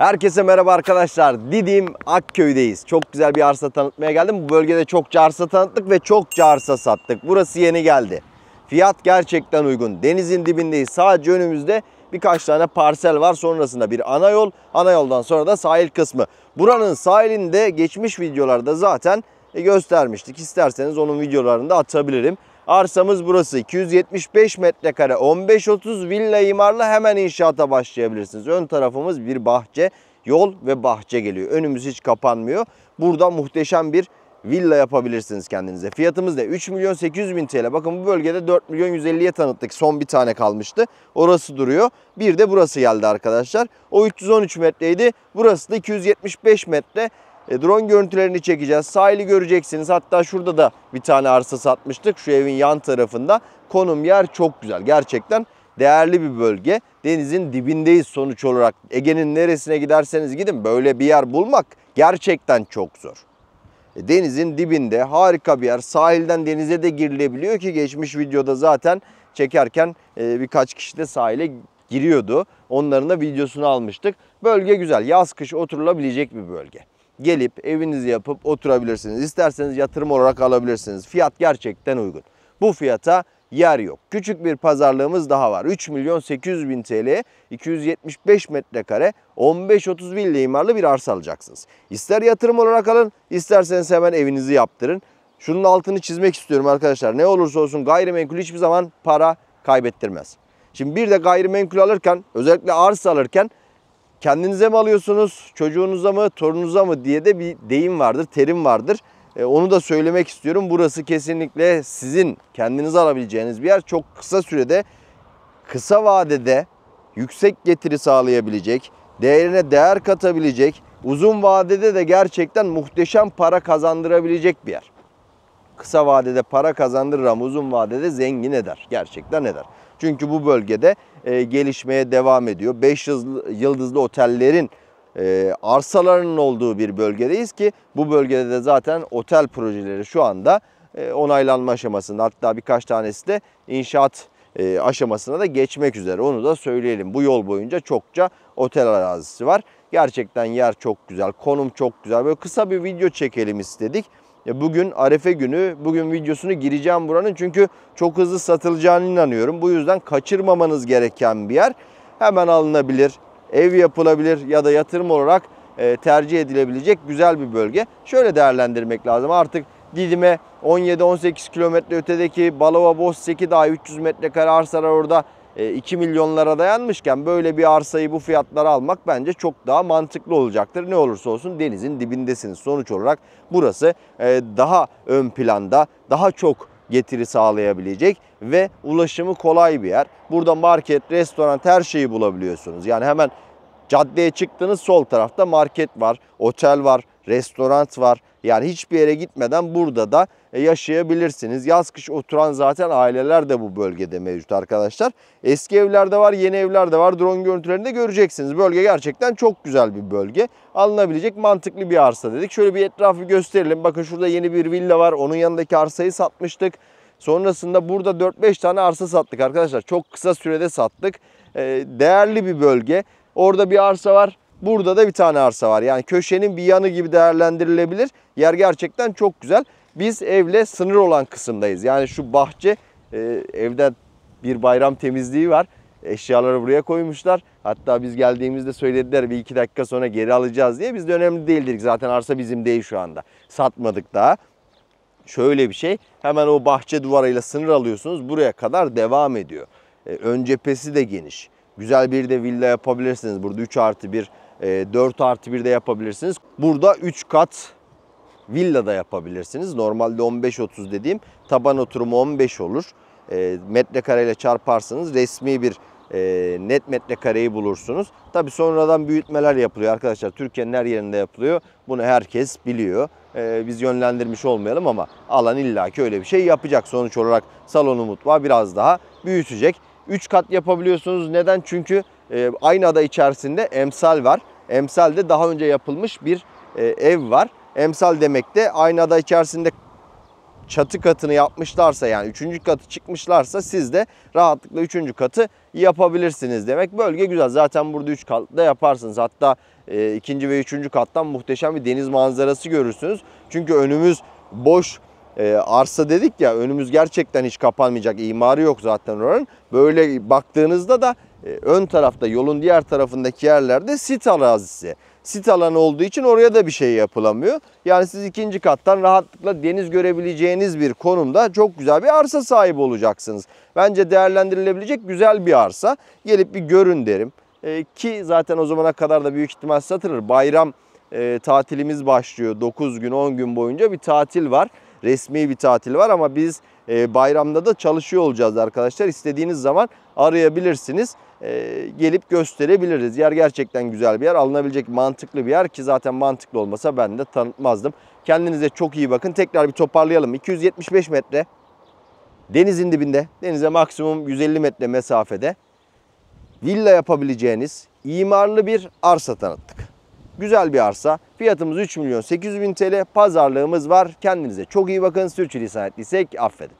Herkese merhaba arkadaşlar. Didim Akköy'deyiz. Çok güzel bir arsa tanıtmaya geldim. Bu bölgede çok arsa tanıttık ve çok arsa sattık. Burası yeni geldi. Fiyat gerçekten uygun. Denizin dibindeyiz. Sadece önümüzde birkaç tane parsel var. Sonrasında bir ana yol. Ana yoldan sonra da sahil kısmı. Buranın sahilinde geçmiş videolarda zaten göstermiştik. İsterseniz onun videolarını da atabilirim. Arsamız burası 275 metrekare 15-30 villa imarlı hemen inşaata başlayabilirsiniz. Ön tarafımız bir bahçe yol ve bahçe geliyor. Önümüz hiç kapanmıyor. Burada muhteşem bir villa yapabilirsiniz kendinize. Fiyatımız da 3 milyon 800 bin TL. Bakın bu bölgede 4 milyon 150'ye tanıttık. Son bir tane kalmıştı. Orası duruyor. Bir de burası geldi arkadaşlar. O 313 metreydi. Burası da 275 metre. E, drone görüntülerini çekeceğiz. Sahili göreceksiniz. Hatta şurada da bir tane arsa satmıştık. Şu evin yan tarafında. Konum yer çok güzel. Gerçekten değerli bir bölge. Denizin dibindeyiz sonuç olarak. Ege'nin neresine giderseniz gidin böyle bir yer bulmak gerçekten çok zor. E, denizin dibinde harika bir yer. Sahilden denize de girilebiliyor ki geçmiş videoda zaten çekerken e, birkaç kişi de sahile giriyordu. Onların da videosunu almıştık. Bölge güzel. Yaz kış oturulabilecek bir bölge gelip evinizi yapıp oturabilirsiniz. İsterseniz yatırım olarak alabilirsiniz. Fiyat gerçekten uygun. Bu fiyata yer yok. Küçük bir pazarlığımız daha var. 3 milyon 800 bin TL, 275 metrekare, 15-30 villa imarlı bir arsa alacaksınız. İster yatırım olarak alın, isterseniz hemen evinizi yaptırın. Şunun altını çizmek istiyorum arkadaşlar. Ne olursa olsun gayrimenkul hiçbir zaman para kaybettirmez. Şimdi bir de gayrimenkul alırken, özellikle arsa alırken kendinize mi alıyorsunuz, çocuğunuza mı, torununuza mı diye de bir deyim vardır, terim vardır. E, onu da söylemek istiyorum. Burası kesinlikle sizin kendinize alabileceğiniz bir yer. Çok kısa sürede, kısa vadede yüksek getiri sağlayabilecek, değerine değer katabilecek, uzun vadede de gerçekten muhteşem para kazandırabilecek bir yer. Kısa vadede para kazandırır ama uzun vadede zengin eder. Gerçekten eder. Çünkü bu bölgede e, gelişmeye devam ediyor. 5 yıldızlı otellerin e, arsalarının olduğu bir bölgedeyiz ki bu bölgede de zaten otel projeleri şu anda e, onaylanma aşamasında. Hatta birkaç tanesi de inşaat e, aşamasına da geçmek üzere. Onu da söyleyelim. Bu yol boyunca çokça otel arazisi var. Gerçekten yer çok güzel, konum çok güzel. Böyle kısa bir video çekelim istedik. Ya bugün Arefe günü, bugün videosunu gireceğim buranın çünkü çok hızlı satılacağını inanıyorum. Bu yüzden kaçırmamanız gereken bir yer. Hemen alınabilir, ev yapılabilir ya da yatırım olarak e, tercih edilebilecek güzel bir bölge. Şöyle değerlendirmek lazım. Artık Didim'e 17-18 kilometre ötedeki Balova Bosseki daha 300 metrekare arsalar orada 2 e, milyonlara dayanmışken böyle bir arsayı bu fiyatlara almak bence çok daha mantıklı olacaktır. Ne olursa olsun denizin dibindesiniz. Sonuç olarak burası e, daha ön planda, daha çok getiri sağlayabilecek ve ulaşımı kolay bir yer. Burada market, restoran her şeyi bulabiliyorsunuz. Yani hemen Caddeye çıktığınız sol tarafta market var, otel var, restoran var. Yani hiçbir yere gitmeden burada da e, yaşayabilirsiniz. Yaz kış oturan zaten aileler de bu bölgede mevcut arkadaşlar. Eski evler de var, yeni evler de var. Drone görüntülerinde göreceksiniz. Bölge gerçekten çok güzel bir bölge. Alınabilecek mantıklı bir arsa dedik. Şöyle bir etrafı gösterelim. Bakın şurada yeni bir villa var. Onun yanındaki arsayı satmıştık. Sonrasında burada 4-5 tane arsa sattık arkadaşlar. Çok kısa sürede sattık. E, değerli bir bölge. Orada bir arsa var. Burada da bir tane arsa var. Yani köşenin bir yanı gibi değerlendirilebilir. Yer gerçekten çok güzel. Biz evle sınır olan kısımdayız. Yani şu bahçe e, evde bir bayram temizliği var. Eşyaları buraya koymuşlar. Hatta biz geldiğimizde söylediler bir iki dakika sonra geri alacağız diye. Biz de önemli değildir. Zaten arsa bizim değil şu anda. Satmadık daha. Şöyle bir şey. Hemen o bahçe duvarıyla sınır alıyorsunuz. Buraya kadar devam ediyor. E, ön cephesi de geniş. Güzel bir de villa yapabilirsiniz. Burada 3 artı 1, 4 e, artı 1 de yapabilirsiniz. Burada 3 kat villa da yapabilirsiniz. Normalde 15-30 dediğim taban oturumu 15 olur. E, metrekareyle çarparsanız resmi bir e, net metrekareyi bulursunuz. Tabi sonradan büyütmeler yapılıyor arkadaşlar. Türkiye'nin her yerinde yapılıyor. Bunu herkes biliyor. biz yönlendirmiş olmayalım ama alan illaki öyle bir şey yapacak. Sonuç olarak salonu mutfağı biraz daha büyütecek. 3 kat yapabiliyorsunuz. Neden? Çünkü e, aynı ada içerisinde emsal var. Emsal de daha önce yapılmış bir e, ev var. Emsal demek de aynı ada içerisinde çatı katını yapmışlarsa yani 3. katı çıkmışlarsa siz de rahatlıkla 3. katı yapabilirsiniz demek. Bölge güzel. Zaten burada 3 katta yaparsınız. Hatta 2. E, ve 3. kattan muhteşem bir deniz manzarası görürsünüz. Çünkü önümüz boş e, arsa dedik ya önümüz gerçekten hiç kapanmayacak. İmarı yok zaten oranın. Böyle baktığınızda da e, ön tarafta yolun diğer tarafındaki yerlerde sit arazisi. Sit alanı olduğu için oraya da bir şey yapılamıyor. Yani siz ikinci kattan rahatlıkla deniz görebileceğiniz bir konumda çok güzel bir arsa sahibi olacaksınız. Bence değerlendirilebilecek güzel bir arsa. Gelip bir görün derim. E, ki zaten o zamana kadar da büyük ihtimal satılır. Bayram e, tatilimiz başlıyor. 9 gün 10 gün boyunca bir tatil var resmi bir tatil var ama biz e, bayramda da çalışıyor olacağız arkadaşlar. İstediğiniz zaman arayabilirsiniz. E, gelip gösterebiliriz. Yer gerçekten güzel bir yer. Alınabilecek mantıklı bir yer ki zaten mantıklı olmasa ben de tanıtmazdım. Kendinize çok iyi bakın. Tekrar bir toparlayalım. 275 metre denizin dibinde, denize maksimum 150 metre mesafede villa yapabileceğiniz imarlı bir arsa tanıttık. Güzel bir arsa. Fiyatımız 3 milyon 800 bin TL. Pazarlığımız var. Kendinize çok iyi bakın. Sürçülisan ettiysek affedin.